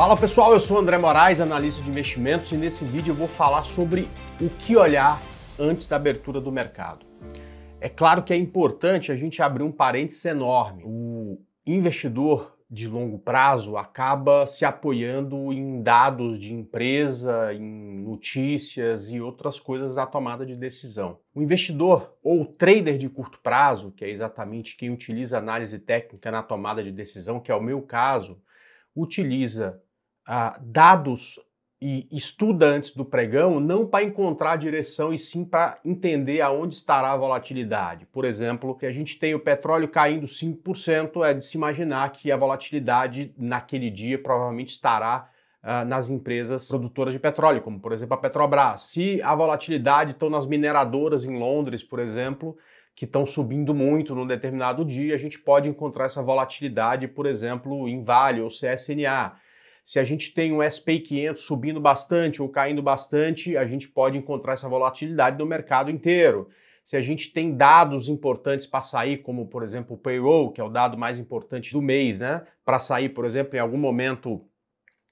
Fala pessoal, eu sou André Moraes, analista de investimentos, e nesse vídeo eu vou falar sobre o que olhar antes da abertura do mercado. É claro que é importante a gente abrir um parênteses enorme. O investidor de longo prazo acaba se apoiando em dados de empresa, em notícias e outras coisas da tomada de decisão. O investidor ou o trader de curto prazo, que é exatamente quem utiliza análise técnica na tomada de decisão, que é o meu caso, utiliza ah, dados e estuda antes do pregão, não para encontrar a direção e sim para entender aonde estará a volatilidade. Por exemplo, se a gente tem o petróleo caindo 5%, é de se imaginar que a volatilidade naquele dia provavelmente estará ah, nas empresas produtoras de petróleo, como por exemplo a Petrobras. Se a volatilidade estão nas mineradoras em Londres, por exemplo, que estão subindo muito num determinado dia, a gente pode encontrar essa volatilidade, por exemplo, em Vale ou CSNA. Se a gente tem um SP 500 subindo bastante ou caindo bastante, a gente pode encontrar essa volatilidade no mercado inteiro. Se a gente tem dados importantes para sair, como por exemplo o payroll, que é o dado mais importante do mês, né? Para sair, por exemplo, em algum momento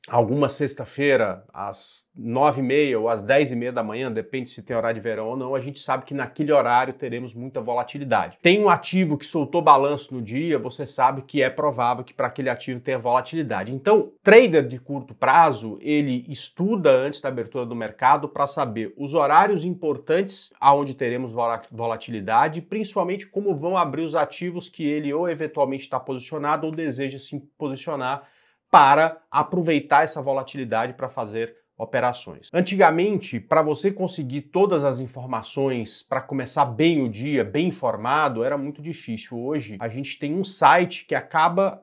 alguma sexta-feira, às nove e meia ou às dez e meia da manhã, depende se tem horário de verão ou não, a gente sabe que naquele horário teremos muita volatilidade. Tem um ativo que soltou balanço no dia, você sabe que é provável que para aquele ativo tenha volatilidade. Então, trader de curto prazo, ele estuda antes da abertura do mercado para saber os horários importantes aonde teremos volatilidade, principalmente como vão abrir os ativos que ele ou eventualmente está posicionado ou deseja se posicionar para aproveitar essa volatilidade para fazer operações. Antigamente, para você conseguir todas as informações para começar bem o dia, bem informado, era muito difícil. Hoje, a gente tem um site que acaba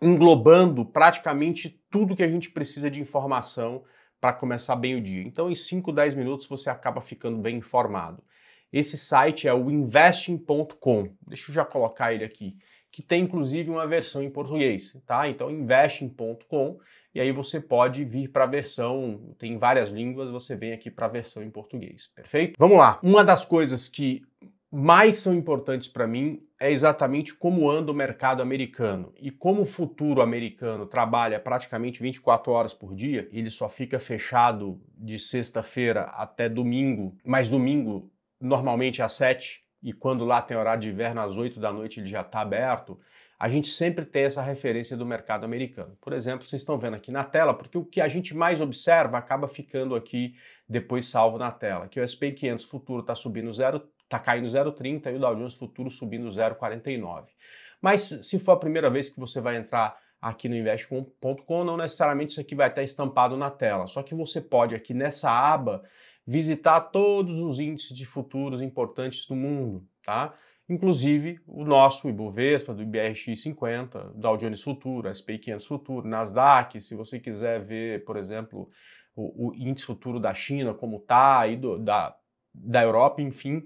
englobando praticamente tudo que a gente precisa de informação para começar bem o dia. Então, em 5, 10 minutos você acaba ficando bem informado. Esse site é o investing.com. Deixa eu já colocar ele aqui que tem inclusive uma versão em português, tá? Então investe e aí você pode vir para a versão, tem várias línguas, você vem aqui para a versão em português, perfeito? Vamos lá. Uma das coisas que mais são importantes para mim é exatamente como anda o mercado americano e como o futuro americano trabalha praticamente 24 horas por dia, ele só fica fechado de sexta-feira até domingo, mas domingo normalmente às sete e quando lá tem horário de inverno, às 8 da noite ele já está aberto, a gente sempre tem essa referência do mercado americano. Por exemplo, vocês estão vendo aqui na tela, porque o que a gente mais observa acaba ficando aqui depois salvo na tela, que o S&P 500 futuro está subindo 0, está caindo 0,30 e o Dow Jones futuro subindo 0,49. Mas se for a primeira vez que você vai entrar aqui no investe.com, não necessariamente isso aqui vai estar estampado na tela, só que você pode aqui nessa aba visitar todos os índices de futuros importantes do mundo, tá? Inclusive o nosso Ibovespa, do IBRX 50, Dow Jones Futuro, S&P 500 Futuro, Nasdaq, se você quiser ver, por exemplo, o, o índice futuro da China, como tá, da, da Europa, enfim,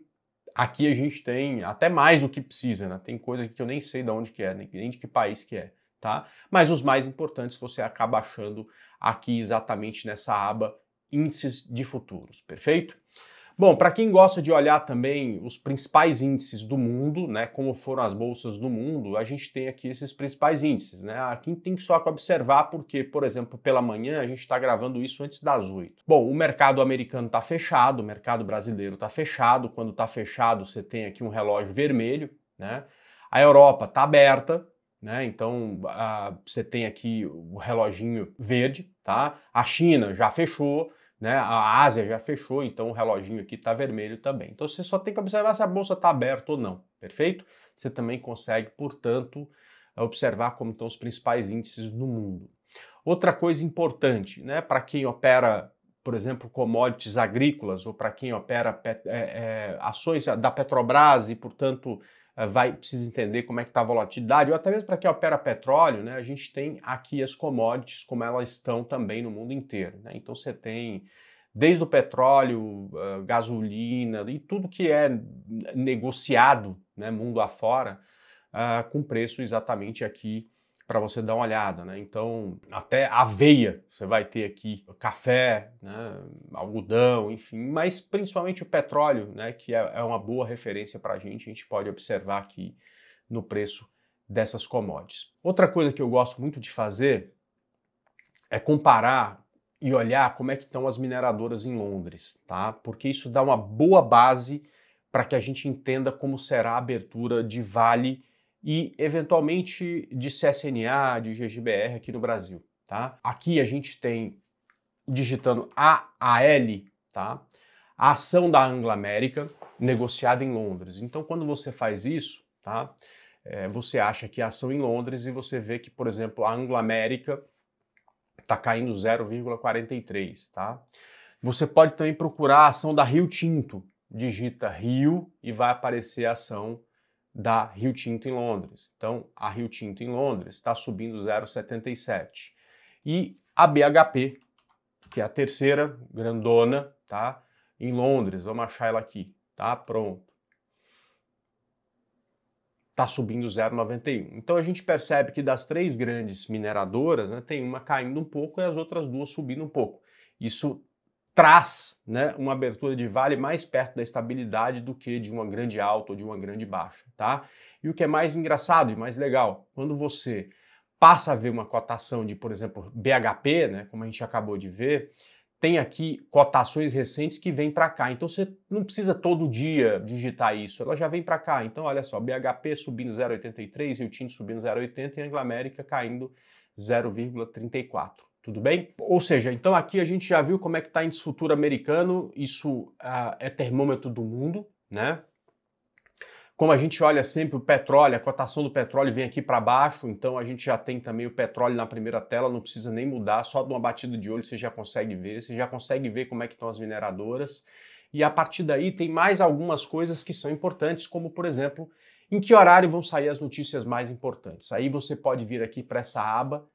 aqui a gente tem até mais do que precisa, né? Tem coisa que eu nem sei de onde que é, nem de que país que é, tá? Mas os mais importantes você acaba achando aqui exatamente nessa aba índices de futuros, perfeito? Bom, para quem gosta de olhar também os principais índices do mundo, né, como foram as bolsas do mundo, a gente tem aqui esses principais índices, né? Ah, aqui tem só que observar porque, por exemplo, pela manhã a gente está gravando isso antes das oito. Bom, o mercado americano está fechado, o mercado brasileiro está fechado. Quando está fechado, você tem aqui um relógio vermelho, né? A Europa está aberta, né? Então a, ah, você tem aqui o reloginho verde, tá? A China já fechou né? A Ásia já fechou, então o reloginho aqui está vermelho também. Então você só tem que observar se a bolsa está aberta ou não, perfeito? Você também consegue, portanto, observar como estão os principais índices no mundo. Outra coisa importante, né? Para quem opera, por exemplo, commodities agrícolas ou para quem opera é, é, ações da Petrobras e, portanto, eh, vai precisa entender como é que está a volatilidade, ou até mesmo para quem opera petróleo, né, a gente tem aqui as commodities como elas estão também no mundo inteiro. Né? Então você tem desde o petróleo, eh, gasolina e tudo que é negociado né, mundo afora, uh, com preço exatamente aqui para você dar uma olhada, né? Então, até aveia você vai ter aqui, café, né? algodão, enfim, mas principalmente o petróleo, né? Que é, é uma boa referência para a gente, a gente pode observar aqui no preço dessas commodities. Outra coisa que eu gosto muito de fazer é comparar e olhar como é que estão as mineradoras em Londres, tá? Porque isso dá uma boa base para que a gente entenda como será a abertura de vale e eventualmente de CSNA, de GGBR aqui no Brasil, tá? Aqui a gente tem digitando AAL, tá? A ação da Anglo América negociada em Londres. Então, quando você faz isso, tá? É, você acha que a ação em Londres e você vê que, por exemplo, a Anglo América está caindo 0,43, tá? Você pode também procurar a ação da Rio Tinto, digita Rio e vai aparecer a ação da Rio Tinto em Londres. Então, a Rio Tinto em Londres está subindo 0,77. E a BHP, que é a terceira grandona, tá? Em Londres, vamos achar ela aqui, tá? Pronto. Está subindo 0,91. Então a gente percebe que das três grandes mineradoras, né, tem uma caindo um pouco e as outras duas subindo um pouco. Isso traz né, uma abertura de vale mais perto da estabilidade do que de uma grande alta ou de uma grande baixa, tá? E o que é mais engraçado e mais legal, quando você passa a ver uma cotação de, por exemplo, BHP, né, como a gente acabou de ver, tem aqui cotações recentes que vêm para cá. Então você não precisa todo dia digitar isso, ela já vem para cá. Então olha só, BHP subindo 0,83, Rio Tinto subindo 0,80 e a América caindo 0,34 tudo bem? Ou seja, então aqui a gente já viu como é que tá está índice futuro americano, isso ah, é termômetro do mundo, né? Como a gente olha sempre o petróleo, a cotação do petróleo vem aqui para baixo, então a gente já tem também o petróleo na primeira tela, não precisa nem mudar, só de uma batida de olho você já consegue ver, você já consegue ver como é que estão as mineradoras. E a partir daí tem mais algumas coisas que são importantes, como por exemplo, em que horário vão sair as notícias mais importantes. Aí você pode vir aqui para essa aba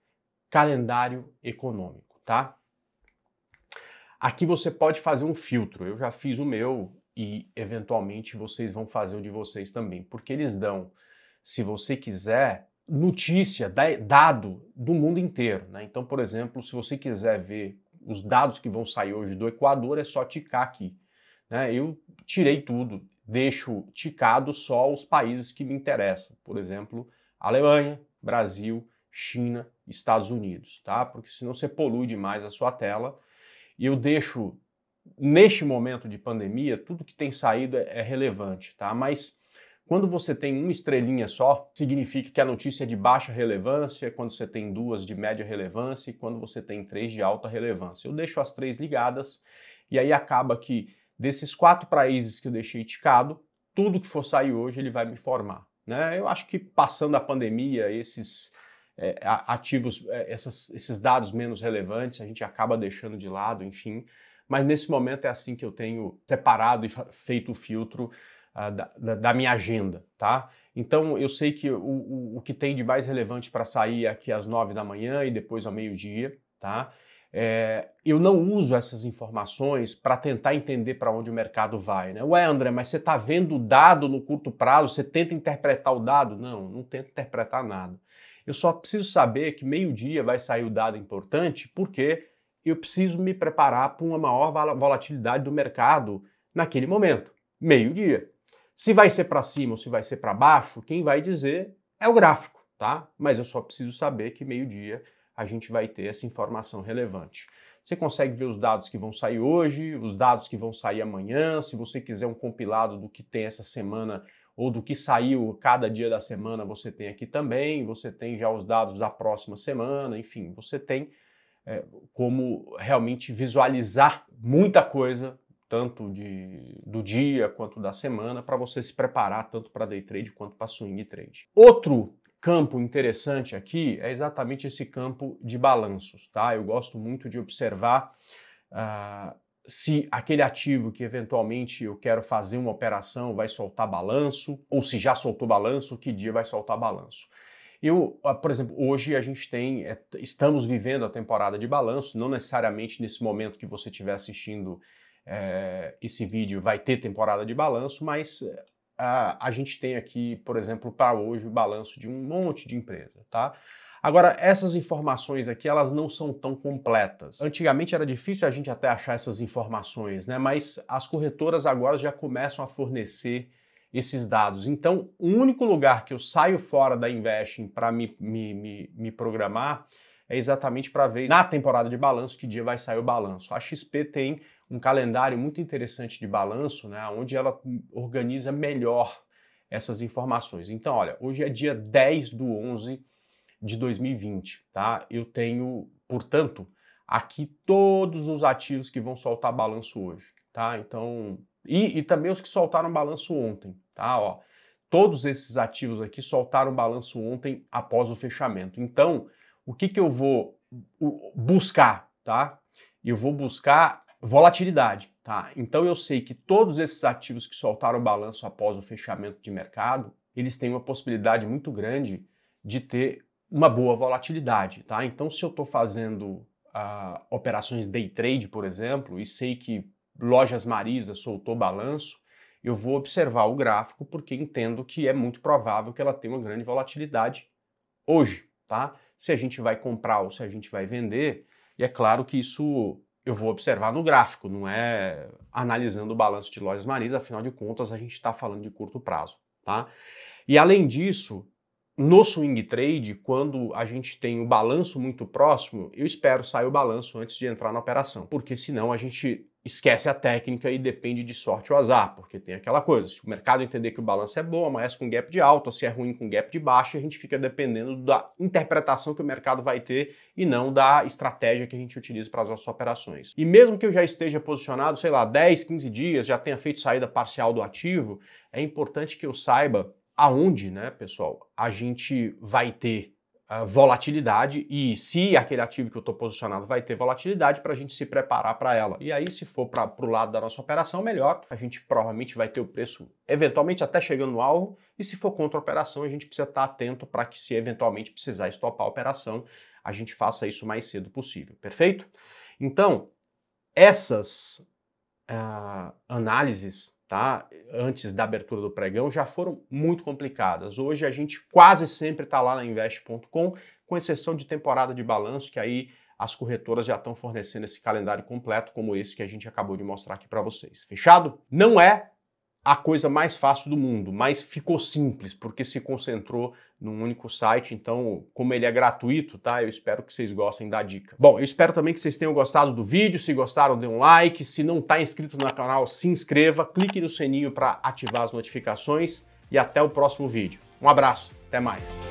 calendário econômico, tá? Aqui você pode fazer um filtro. Eu já fiz o meu e eventualmente vocês vão fazer o de vocês também, porque eles dão, se você quiser, notícia, dado do mundo inteiro. Né? Então, por exemplo, se você quiser ver os dados que vão sair hoje do Equador, é só ticar aqui. Né? Eu tirei tudo, deixo ticado só os países que me interessam. Por exemplo, Alemanha, Brasil, China, Estados Unidos, tá? Porque senão você polui demais a sua tela. E eu deixo, neste momento de pandemia, tudo que tem saído é, é relevante, tá? Mas quando você tem uma estrelinha só, significa que a notícia é de baixa relevância, quando você tem duas de média relevância e quando você tem três de alta relevância. Eu deixo as três ligadas e aí acaba que desses quatro países que eu deixei ticado, tudo que for sair hoje ele vai me informar. Né? Eu acho que passando a pandemia, esses é, ativos, é, essas, esses dados menos relevantes, a gente acaba deixando de lado, enfim. Mas nesse momento é assim que eu tenho separado e feito o filtro uh, da, da, minha agenda, tá? Então eu sei que o, o, o que tem de mais relevante para sair é aqui às nove da manhã e depois ao meio-dia, tá? É, eu não uso essas informações para tentar entender para onde o mercado vai. Né? Ué, André, mas você está vendo o dado no curto prazo, você tenta interpretar o dado? Não, não tento interpretar nada. Eu só preciso saber que meio-dia vai sair o dado importante, porque eu preciso me preparar para uma maior volatilidade do mercado naquele momento, meio-dia. Se vai ser para cima ou se vai ser para baixo, quem vai dizer é o gráfico, tá? Mas eu só preciso saber que meio-dia a gente vai ter essa informação relevante. Você consegue ver os dados que vão sair hoje, os dados que vão sair amanhã. Se você quiser um compilado do que tem essa semana ou do que saiu cada dia da semana, você tem aqui também, você tem já os dados da próxima semana, enfim, você tem é, como realmente visualizar muita coisa, tanto de, do dia quanto da semana, para você se preparar tanto para day trade quanto para swing trade. Outro campo interessante aqui é exatamente esse campo de balanços, tá? Eu gosto muito de observar. Uh, se aquele ativo que eventualmente eu quero fazer uma operação vai soltar balanço, ou se já soltou balanço, que dia vai soltar balanço. Eu, ah, por exemplo, hoje a gente tem, é, estamos vivendo a temporada de balanço, não necessariamente nesse momento que você estiver assistindo é, esse vídeo vai ter temporada de balanço, mas a, ah, a gente tem aqui, por exemplo, para hoje o balanço de um monte de empresa, tá? Agora, essas informações aqui, elas não são tão completas. Antigamente era difícil a gente até achar essas informações, né? Mas as corretoras agora já começam a fornecer esses dados. Então, o único lugar que eu saio fora da Investing para me, me, me, me programar é exatamente para ver na temporada de balanço que dia vai sair o balanço. A XP tem um calendário muito interessante de balanço, né, onde ela organiza melhor essas informações. Então, olha, hoje é dia 10 do 11 de 2020, tá? Eu tenho, portanto, aqui todos os ativos que vão soltar balanço hoje, tá? Então, e, e também os que soltaram balanço ontem, tá? Ó, todos esses ativos aqui soltaram balanço ontem após o fechamento. Então, o que que eu vou buscar, tá? Eu vou buscar volatilidade, tá? Então eu sei que todos esses ativos que soltaram balanço após o fechamento de mercado, eles têm uma possibilidade muito grande de ter uma boa volatilidade, tá? Então, se eu estou fazendo uh, operações day trade, por exemplo, e sei que Lojas Marisa soltou balanço, eu vou observar o gráfico porque entendo que é muito provável que ela tenha uma grande volatilidade hoje, tá? Se a gente vai comprar ou se a gente vai vender, e é claro que isso eu vou observar no gráfico, não é analisando o balanço de Lojas Marisa, afinal de contas a gente está falando de curto prazo, tá? E além disso, no swing trade, quando a gente tem o balanço muito próximo, eu espero sair o balanço antes de entrar na operação, porque senão a gente esquece a técnica e depende de sorte ou azar, porque tem aquela coisa, se o mercado entender que o balanço é bom, amanhece com gap de alta, se é ruim com gap de baixa, a gente fica dependendo da interpretação que o mercado vai ter e não da estratégia que a gente utiliza para as nossas operações. E mesmo que eu já esteja posicionado, sei lá, 10, 15 dias, já tenha feito saída parcial do ativo, é importante que eu saiba aonde, né, pessoal, a gente vai ter uh, volatilidade e se aquele ativo que eu estou posicionado vai ter volatilidade para a gente se preparar para ela. E aí, se for para o lado da nossa operação, melhor. A gente provavelmente vai ter o preço eventualmente até chegando no alvo e se for contra a operação, a gente precisa estar tá atento para que se eventualmente precisar estopar a operação, a gente faça isso o mais cedo possível, perfeito? Então, essas uh, análises tá? antes da abertura do pregão já foram muito complicadas. Hoje a gente quase sempre está lá na invest.com, com exceção de temporada de balanço, que aí as corretoras já estão fornecendo esse calendário completo, como esse que a gente acabou de mostrar aqui para vocês. Fechado? Não é a coisa mais fácil do mundo, mas ficou simples porque se concentrou num único site, então, como ele é gratuito, tá? Eu espero que vocês gostem da dica. Bom, eu espero também que vocês tenham gostado do vídeo. Se gostaram, dê um like. Se não está inscrito no canal, se inscreva, clique no sininho para ativar as notificações e até o próximo vídeo. Um abraço, até mais.